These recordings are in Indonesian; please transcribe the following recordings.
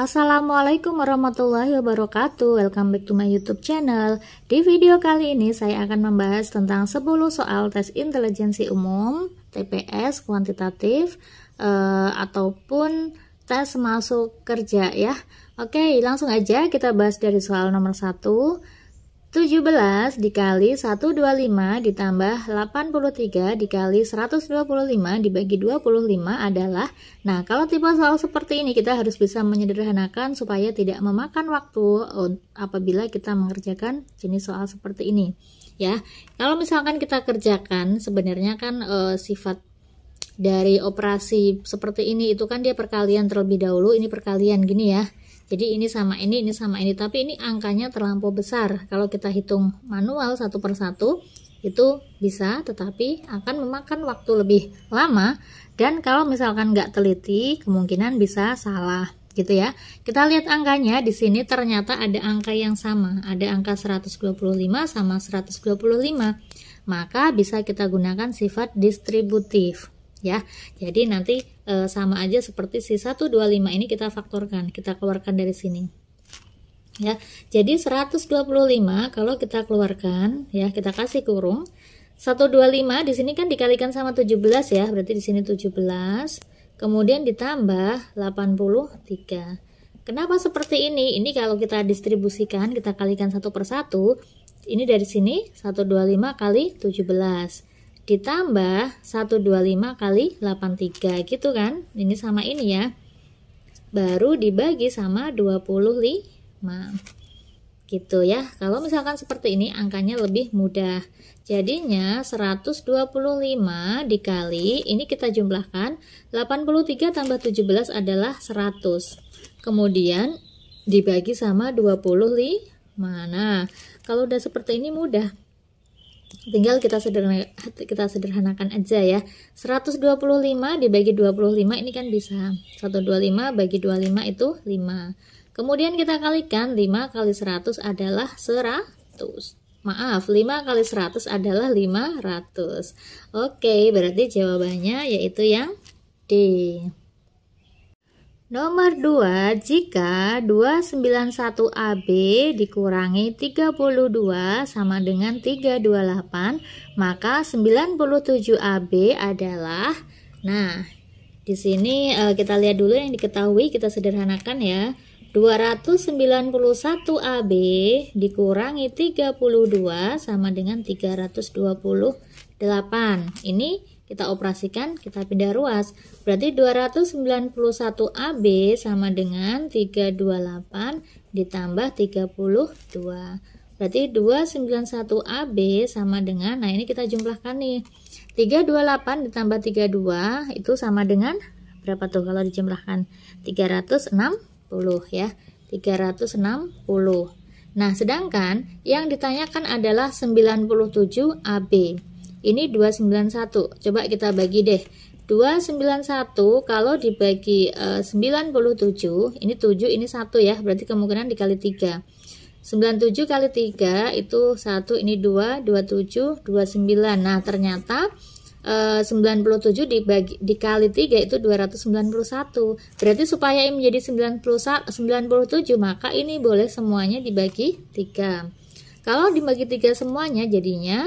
Assalamualaikum warahmatullahi wabarakatuh Welcome back to my youtube channel Di video kali ini saya akan membahas tentang 10 soal tes intelijensi umum TPS kuantitatif eh, Ataupun tes masuk kerja ya Oke langsung aja kita bahas dari soal nomor 1 17 dikali 125 ditambah 83 dikali 125 dibagi 25 adalah Nah kalau tipe soal seperti ini kita harus bisa menyederhanakan supaya tidak memakan waktu apabila kita mengerjakan jenis soal seperti ini ya Kalau misalkan kita kerjakan sebenarnya kan e, sifat dari operasi seperti ini itu kan dia perkalian terlebih dahulu ini perkalian gini ya jadi ini sama ini, ini sama ini, tapi ini angkanya terlampau besar. Kalau kita hitung manual satu persatu, itu bisa tetapi akan memakan waktu lebih lama dan kalau misalkan nggak teliti kemungkinan bisa salah gitu ya kita lihat angkanya di sini ternyata ada angka yang sama ada angka 125 sama 125 maka bisa kita gunakan sifat distributif ya. Jadi nanti e, sama aja seperti si 125 ini kita faktorkan, kita keluarkan dari sini. Ya. Jadi 125 kalau kita keluarkan ya, kita kasih kurung 125 di sini kan dikalikan sama 17 ya, berarti di sini 17. Kemudian ditambah 83. Kenapa seperti ini? Ini kalau kita distribusikan, kita kalikan satu persatu. Ini dari sini 125 kali 17 ditambah 125 kali 83 gitu kan ini sama ini ya baru dibagi sama 25 gitu ya kalau misalkan seperti ini angkanya lebih mudah jadinya 125 dikali ini kita jumlahkan 83 tambah 17 adalah 100 kemudian dibagi sama 25 nah kalau udah seperti ini mudah Tinggal kita sederhana kita sederhanakan aja ya. 125 dibagi 25 ini kan bisa 125 bagi 25 itu 5. Kemudian kita kalikan 5 kali 100 adalah 100. Maaf, 5 kali 100 adalah 500. Oke, berarti jawabannya yaitu yang D. Nomor 2, jika 291AB dikurangi 32 sama dengan 328, maka 97AB adalah Nah, di sini uh, kita lihat dulu yang diketahui, kita sederhanakan ya. 291AB dikurangi 32 sama dengan 328. Ini kita operasikan, kita pindah ruas. Berarti 291 AB sama dengan 328 ditambah 32. Berarti 291 AB sama dengan, nah ini kita jumlahkan nih. 328 ditambah 32 itu sama dengan berapa tuh kalau dijumlahkan? 360 ya. 360. Nah, sedangkan yang ditanyakan adalah 97 AB. Ini 291. Coba kita bagi deh. 291 kalau dibagi e, eh, 97, ini 7, ini 1 ya, berarti kemungkinan dikali 3. 97 kali 3 itu 1, ini 2, 27, 29. Nah, ternyata e, eh, 97 dibagi dikali 3 itu 291. Berarti supaya ini menjadi 90, 97, maka ini boleh semuanya dibagi 3. Kalau dibagi 3 semuanya jadinya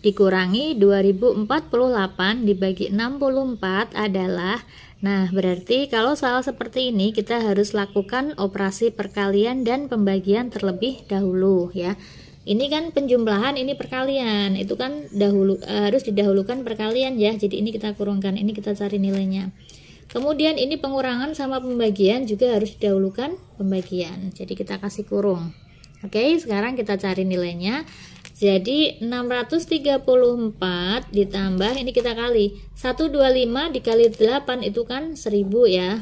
dikurangi 2048 dibagi 64 adalah Nah, berarti kalau salah seperti ini kita harus lakukan operasi perkalian dan pembagian terlebih dahulu ya. Ini kan penjumlahan, ini perkalian. Itu kan dahulu eh, harus didahulukan perkalian ya. Jadi ini kita kurungkan, ini kita cari nilainya. Kemudian ini pengurangan sama pembagian juga harus didahulukan pembagian. Jadi kita kasih kurung. Oke, sekarang kita cari nilainya. Jadi 634 ditambah ini kita kali 125 dikali 8 itu kan 1000 ya.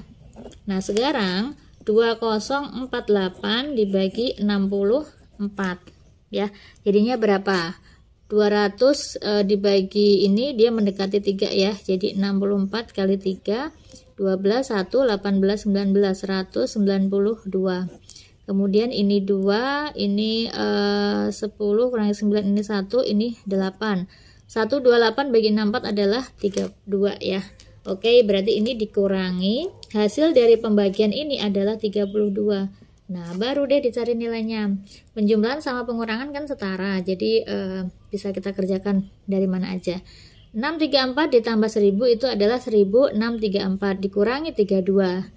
Nah, sekarang 2048 dibagi 64 ya. Jadinya berapa? 200 e, eh, dibagi ini dia mendekati 3 ya. Jadi 64 kali 3 12 1 18 19 192 kemudian ini 2 ini eh, 10 kurangi 9 ini 1 ini 8 delapan bagi 64 adalah 32 ya Oke berarti ini dikurangi hasil dari pembagian ini adalah 32 Nah baru deh dicari nilainya penjumlahan sama pengurangan kan setara jadi eh, bisa kita kerjakan dari mana aja 634 ditambah 1000 itu adalah 1634 dikurangi 32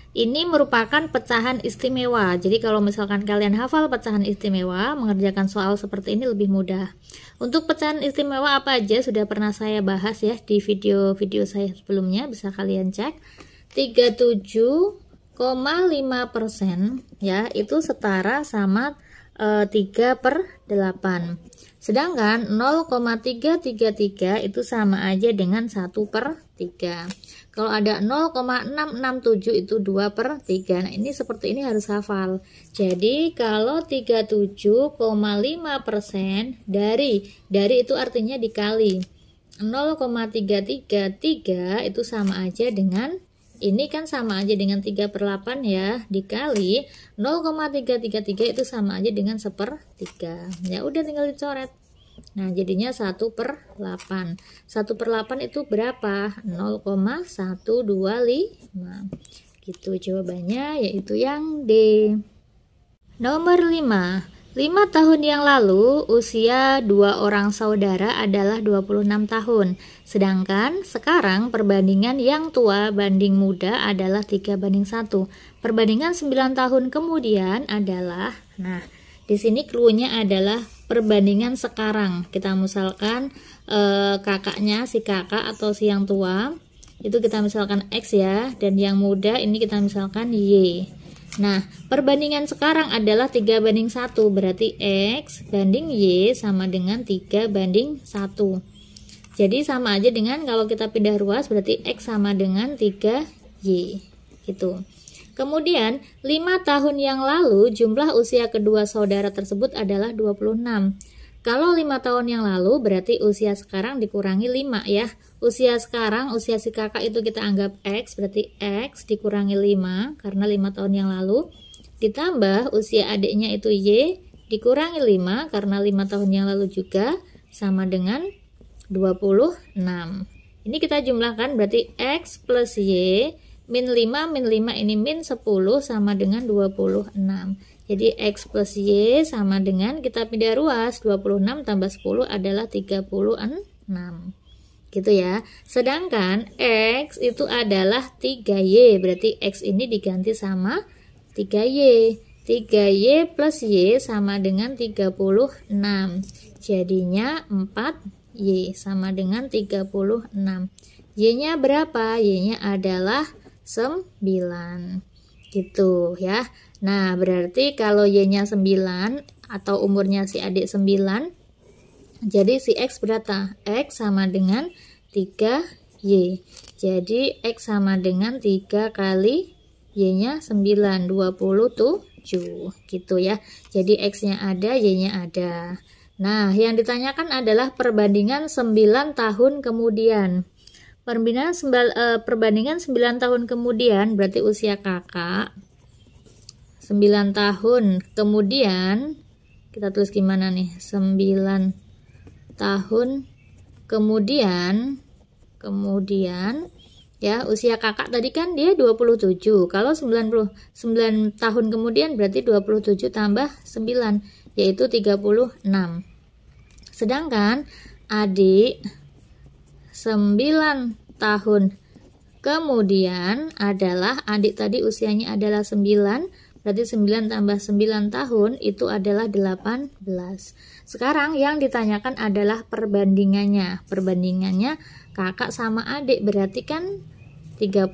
Ini merupakan pecahan istimewa. Jadi kalau misalkan kalian hafal pecahan istimewa, mengerjakan soal seperti ini lebih mudah. Untuk pecahan istimewa apa aja sudah pernah saya bahas ya di video-video saya sebelumnya, bisa kalian cek. 37,5% ya, itu setara sama e, eh, 3 per 8. Sedangkan 0,333 itu sama aja dengan 1 per 3 kalau ada 0,667 itu 2 per 3 nah ini seperti ini harus hafal jadi kalau 37,5 dari dari itu artinya dikali 0,333 itu sama aja dengan ini kan sama aja dengan 3 per 8 ya dikali 0,333 itu sama aja dengan 1 per 3 ya udah tinggal dicoret Nah, jadinya 1 per 8. 1 per 8 itu berapa? 0,125. Gitu jawabannya, yaitu yang D. Nomor 5. 5 tahun yang lalu, usia dua orang saudara adalah 26 tahun. Sedangkan sekarang perbandingan yang tua banding muda adalah 3 banding 1. Perbandingan 9 tahun kemudian adalah, nah, di sini keluarnya adalah perbandingan sekarang kita misalkan e, kakaknya si kakak atau si yang tua itu kita misalkan X ya dan yang muda ini kita misalkan Y nah perbandingan sekarang adalah 3 banding 1 berarti X banding Y sama dengan 3 banding 1 jadi sama aja dengan kalau kita pindah ruas berarti X sama dengan 3Y gitu Kemudian, 5 tahun yang lalu jumlah usia kedua saudara tersebut adalah 26. Kalau 5 tahun yang lalu berarti usia sekarang dikurangi 5 ya. Usia sekarang, usia si kakak itu kita anggap X, berarti X dikurangi 5 karena 5 tahun yang lalu. Ditambah usia adiknya itu Y dikurangi 5 karena 5 tahun yang lalu juga sama dengan 26. Ini kita jumlahkan berarti X plus Y min 5 min 5 ini min 10 sama dengan 26 jadi X plus Y sama dengan kita pindah ruas 26 tambah 10 adalah 36 gitu ya sedangkan X itu adalah 3Y berarti X ini diganti sama 3Y 3Y plus Y sama dengan 36 jadinya 4Y sama dengan 36 Y nya berapa? Y nya adalah 9 gitu ya. Nah, berarti kalau Y-nya 9 atau umurnya si adik 9, jadi si X berapa? X sama dengan 3Y. Jadi X sama dengan 3 kali Y-nya 9, 27 gitu ya. Jadi X-nya ada, Y-nya ada. Nah, yang ditanyakan adalah perbandingan 9 tahun kemudian. Eh, perbandingan, sembal, e, perbandingan 9 tahun kemudian berarti usia kakak 9 tahun kemudian kita tulis gimana nih 9 tahun kemudian kemudian ya usia kakak tadi kan dia 27 kalau 99 9 tahun kemudian berarti 27 tambah 9 yaitu 36 sedangkan adik 9 tahun. Kemudian adalah adik tadi usianya adalah 9, berarti 9 tambah 9 tahun itu adalah 18. Sekarang yang ditanyakan adalah perbandingannya. Perbandingannya kakak sama adik berarti kan 36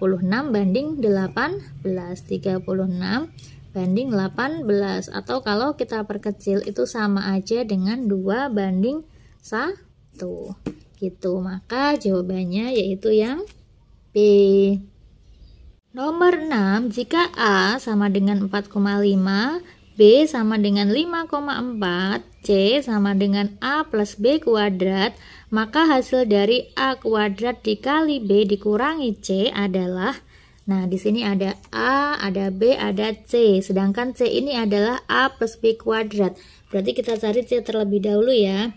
banding 18. 36 banding 18 atau kalau kita perkecil itu sama aja dengan 2 banding 1 gitu maka jawabannya yaitu yang B nomor 6 jika A sama dengan 4,5 B sama dengan 5,4, C sama dengan A plus B kuadrat, maka hasil dari A kuadrat dikali B dikurangi C adalah Nah, di sini ada A, ada B, ada C. Sedangkan C ini adalah A plus B kuadrat. Berarti kita cari C terlebih dahulu ya.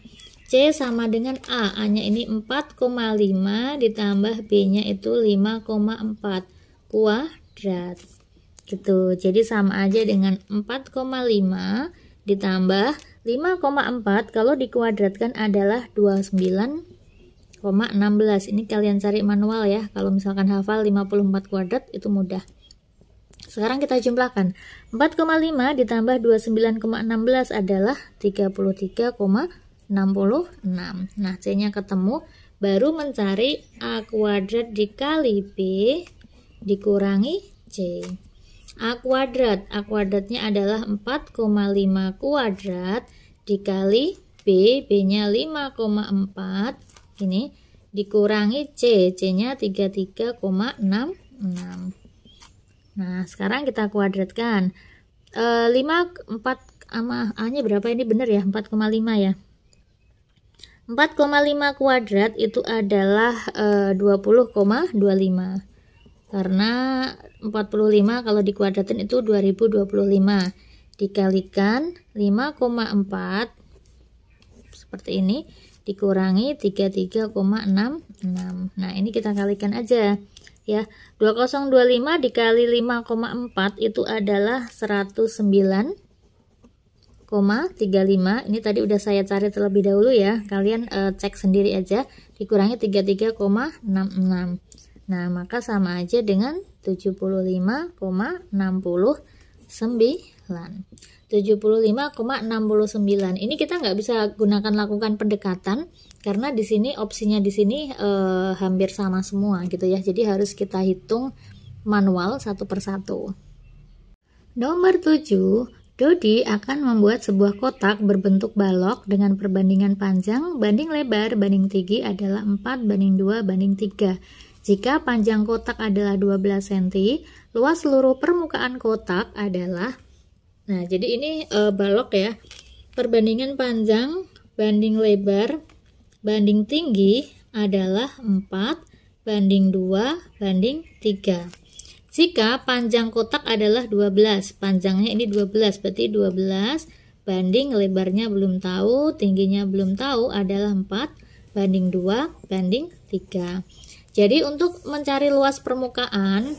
C sama dengan A. A-nya ini 4,5 ditambah B-nya itu 5,4 kuadrat. Gitu. Jadi sama aja dengan 4,5 ditambah 5,4 kalau dikuadratkan adalah 29,16 ini kalian cari manual ya kalau misalkan hafal 54 kuadrat itu mudah sekarang kita jumlahkan 4,5 ditambah 29,16 adalah 33,7 66. Nah, C-nya ketemu, baru mencari A kuadrat dikali B dikurangi C. A kuadrat, A kuadratnya adalah 4,5 kuadrat dikali B, B-nya 5,4, ini dikurangi C, C-nya 33,66. Nah, sekarang kita kuadratkan. E, 5, 4, A-nya berapa ini benar ya? 4,5 ya. 4,5 kuadrat itu adalah e, eh, 20,25 karena 45 kalau dikuadratin itu 2025 dikalikan 5,4 seperti ini dikurangi 33,66 nah ini kita kalikan aja ya 2025 dikali 5,4 itu adalah 109 35 ini tadi udah saya cari terlebih dahulu ya kalian e, cek sendiri aja dikurangi 33,66 nah maka sama aja dengan 75,69 75,69 ini kita nggak bisa gunakan lakukan pendekatan karena di sini opsinya di sini e, hampir sama semua gitu ya jadi harus kita hitung manual satu persatu nomor 7 Dodi akan membuat sebuah kotak berbentuk balok dengan perbandingan panjang banding lebar banding tinggi adalah 4 banding 2 banding 3. Jika panjang kotak adalah 12 cm, luas seluruh permukaan kotak adalah Nah, jadi ini e, balok ya. Perbandingan panjang banding lebar banding tinggi adalah 4 banding 2 banding 3. Jika panjang kotak adalah 12, panjangnya ini 12, berarti 12 banding lebarnya belum tahu, tingginya belum tahu adalah 4 banding 2 banding 3. Jadi untuk mencari luas permukaan,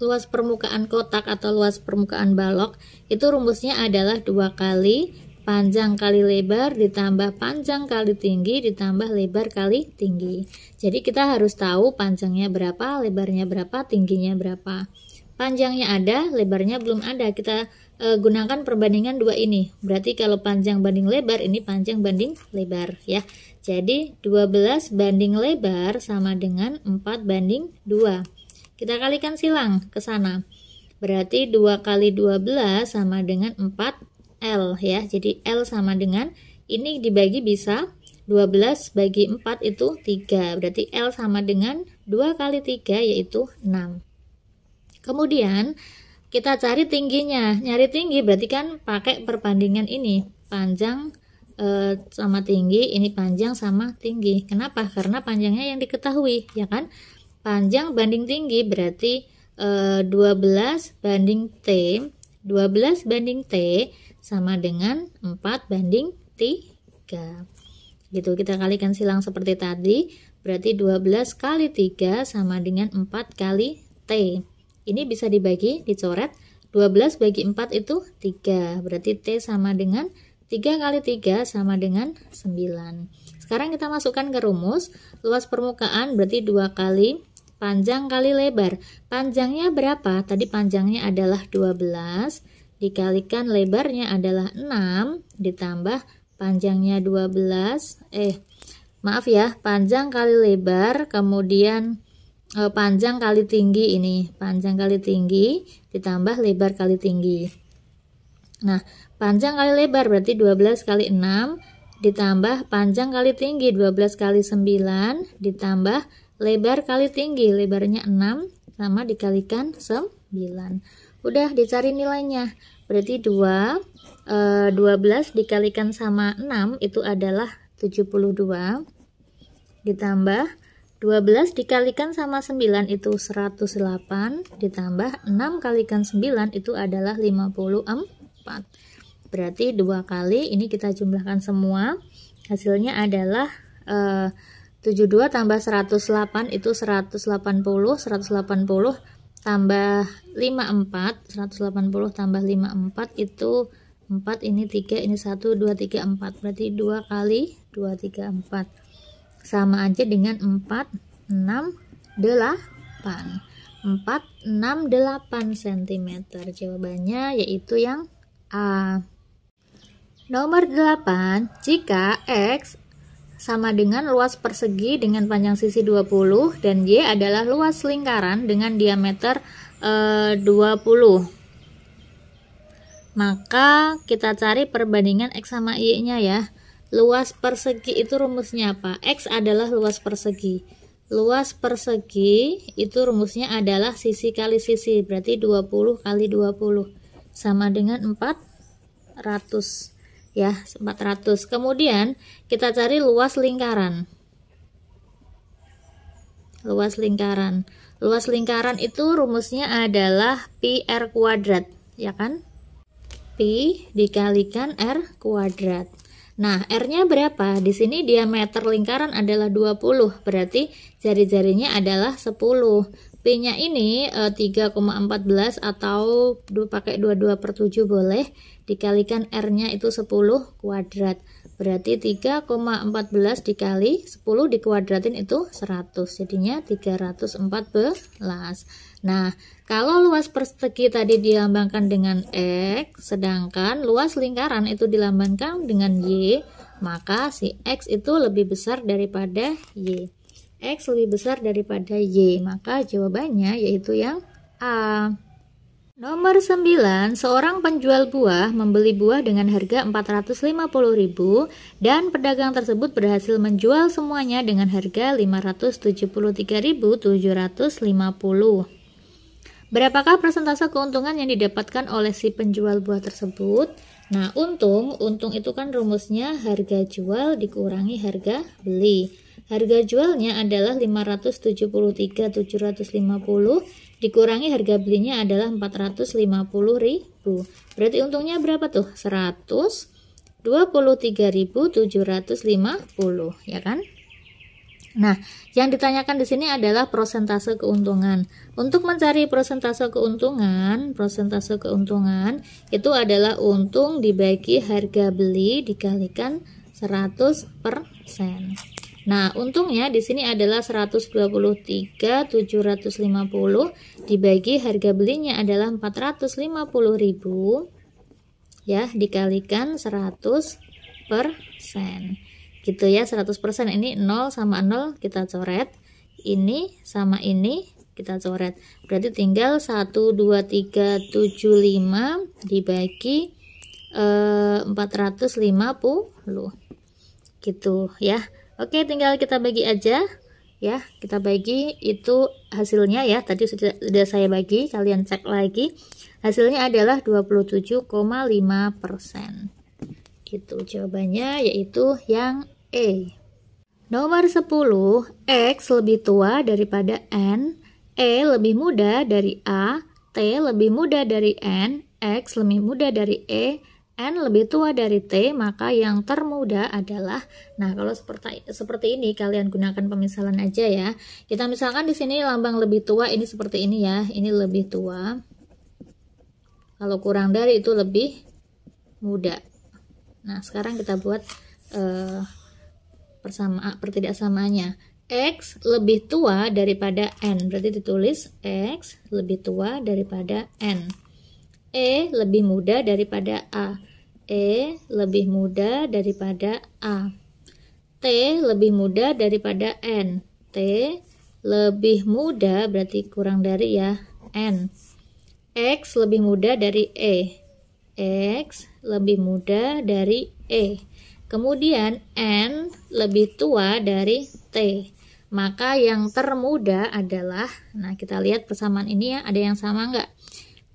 luas permukaan kotak atau luas permukaan balok, itu rumusnya adalah 2 kali panjang kali lebar ditambah panjang kali tinggi ditambah lebar kali tinggi. Jadi kita harus tahu panjangnya berapa, lebarnya berapa, tingginya berapa. Panjangnya ada, lebarnya belum ada. Kita e, gunakan perbandingan dua ini. Berarti kalau panjang banding lebar, ini panjang banding lebar ya. Jadi 12 banding lebar sama dengan 4 banding 2. Kita kalikan silang ke sana. Berarti 2 kali 12 sama dengan 4 L ya. Jadi L sama dengan ini dibagi bisa 12 bagi 4 itu 3. Berarti L sama dengan 2 kali 3 yaitu 6. Kemudian kita cari tingginya. Nyari tinggi berarti kan pakai perbandingan ini. Panjang eh, sama tinggi, ini panjang sama tinggi. Kenapa? Karena panjangnya yang diketahui, ya kan? Panjang banding tinggi berarti e, eh, 12 banding T 12 banding T sama dengan 4 banding 3. Gitu, kita kalikan silang seperti tadi, berarti 12 kali 3 sama dengan 4 kali T. Ini bisa dibagi, dicoret. 12 bagi 4 itu 3, berarti T sama dengan 3 kali 3 sama dengan 9. Sekarang kita masukkan ke rumus. Luas permukaan berarti 2 kali Panjang kali lebar. Panjangnya berapa? Tadi panjangnya adalah 12 dikalikan lebarnya adalah 6 ditambah panjangnya 12 eh maaf ya, panjang kali lebar, kemudian eh, panjang kali tinggi ini, panjang kali tinggi ditambah lebar kali tinggi. Nah, panjang kali lebar berarti 12 kali 6 ditambah panjang kali tinggi 12 kali 9 ditambah lebar kali tinggi lebarnya 6 sama dikalikan 9 udah dicari nilainya berarti 2 12 eh, dikalikan sama 6 itu adalah 72 ditambah 12 dikalikan sama 9 itu 108 ditambah 6 kalikan 9 itu adalah 54 berarti dua kali ini kita jumlahkan semua hasilnya adalah eh, 72 tambah 108 itu 180, 180 tambah 54, 180 tambah 54 itu 4, ini 3, ini 1, 2, 3, 4. Berarti 2 kali 2, 3, 4. Sama aja dengan 4, 6, 8. 4, 6, 8 cm. Jawabannya yaitu yang A. Nomor 8, jika X sama dengan luas persegi dengan panjang sisi 20 dan Y adalah luas lingkaran dengan diameter e, eh, 20 maka kita cari perbandingan X sama Y nya ya luas persegi itu rumusnya apa? X adalah luas persegi luas persegi itu rumusnya adalah sisi kali sisi berarti 20 kali 20 sama dengan 400 ya 400 kemudian kita cari luas lingkaran luas lingkaran luas lingkaran itu rumusnya adalah pi r kuadrat ya kan pi dikalikan r kuadrat Nah, R-nya berapa? Di sini diameter lingkaran adalah 20, berarti jari-jarinya adalah 10. P-nya ini 3,14 eh, atau pakai 22 per 7 boleh dikalikan R-nya itu 10 kuadrat berarti 3,14 dikali 10 dikuadratin itu 100 jadinya 314 nah kalau luas persegi tadi dilambangkan dengan X sedangkan luas lingkaran itu dilambangkan dengan Y maka si X itu lebih besar daripada Y X lebih besar daripada Y, maka jawabannya yaitu yang A. Nomor 9, seorang penjual buah membeli buah dengan harga 450.000 dan pedagang tersebut berhasil menjual semuanya dengan harga 573.750. Berapakah persentase keuntungan yang didapatkan oleh si penjual buah tersebut? Nah, untung, untung itu kan rumusnya harga jual dikurangi harga beli. Harga jualnya adalah 573.750 dikurangi harga belinya adalah 450.000. Berarti untungnya berapa tuh? 123.750 ya kan? Nah, yang ditanyakan di sini adalah persentase keuntungan. Untuk mencari persentase keuntungan, persentase keuntungan itu adalah untung dibagi harga beli dikalikan 100%. Nah, untungnya di sini adalah 123.750 dibagi harga belinya adalah 450.000 ya dikalikan 100 persen gitu ya 100 persen ini 0 sama 0 kita coret ini sama ini kita coret berarti tinggal 1 2 3 7 5 dibagi eh, 450 gitu ya Oke, tinggal kita bagi aja ya. Kita bagi itu hasilnya ya. Tadi sudah, sudah saya bagi, kalian cek lagi. Hasilnya adalah 27,5%. Gitu jawabannya yaitu yang E. Nomor 10, X lebih tua daripada N, E lebih muda dari A, T lebih muda dari N, X lebih muda dari E, N lebih tua dari T, maka yang termuda adalah Nah, kalau seperti seperti ini kalian gunakan pemisalan aja ya. Kita misalkan di sini lambang lebih tua ini seperti ini ya. Ini lebih tua. Kalau kurang dari itu lebih muda. Nah, sekarang kita buat eh, persamaan pertidaksamaannya. X lebih tua daripada N. Berarti ditulis X lebih tua daripada N. E lebih muda daripada A. E lebih muda daripada A. T lebih muda daripada N. T lebih muda berarti kurang dari ya N. X lebih muda dari E. X lebih muda dari E. Kemudian N lebih tua dari T. Maka yang termuda adalah, nah kita lihat persamaan ini ya, ada yang sama nggak?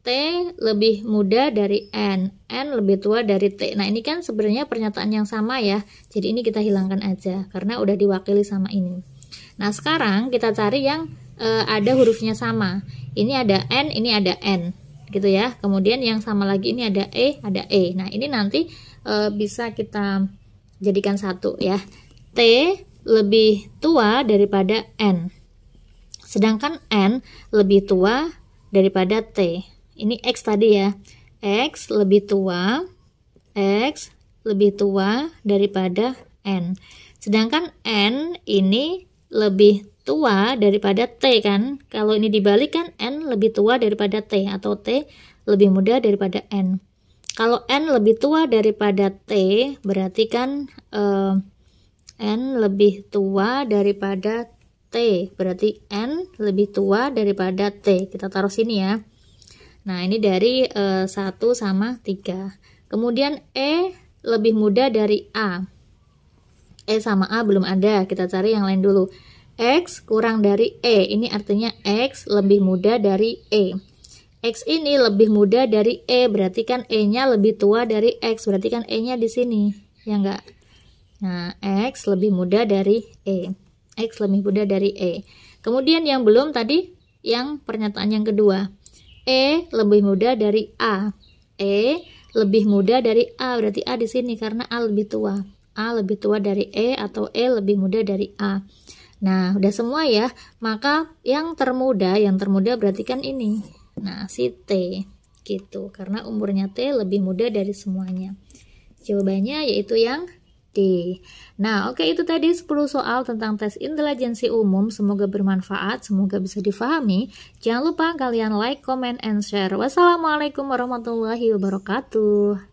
T lebih muda dari N, N lebih tua dari T. Nah ini kan sebenarnya pernyataan yang sama ya, jadi ini kita hilangkan aja karena udah diwakili sama ini. Nah sekarang kita cari yang e, ada hurufnya sama. Ini ada N, ini ada N, gitu ya. Kemudian yang sama lagi ini ada E, ada E. Nah ini nanti e, bisa kita jadikan satu ya. T lebih tua daripada N. Sedangkan N lebih tua daripada T ini X tadi ya X lebih tua X lebih tua daripada N sedangkan N ini lebih tua daripada T kan kalau ini dibalik kan N lebih tua daripada T atau T lebih muda daripada N kalau N lebih tua daripada T berarti kan eh, N lebih tua daripada T berarti N lebih tua daripada T kita taruh sini ya Nah, ini dari e, eh, 1 sama 3. Kemudian E lebih mudah dari A. E sama A belum ada, kita cari yang lain dulu. X kurang dari E, ini artinya X lebih mudah dari E. X ini lebih muda dari E, berarti kan E-nya lebih tua dari X, berarti kan E-nya di sini, ya enggak? Nah, X lebih muda dari E. X lebih muda dari E. Kemudian yang belum tadi, yang pernyataan yang kedua. E lebih muda dari A. E lebih muda dari A, berarti A di sini karena A lebih tua. A lebih tua dari E atau E lebih muda dari A. Nah, udah semua ya. Maka yang termuda, yang termuda berarti kan ini. Nah, si T gitu karena umurnya T lebih muda dari semuanya. Jawabannya yaitu yang D. Nah, oke okay, itu tadi 10 soal tentang tes intelijensi umum. Semoga bermanfaat, semoga bisa difahami. Jangan lupa kalian like, comment, and share. Wassalamualaikum warahmatullahi wabarakatuh.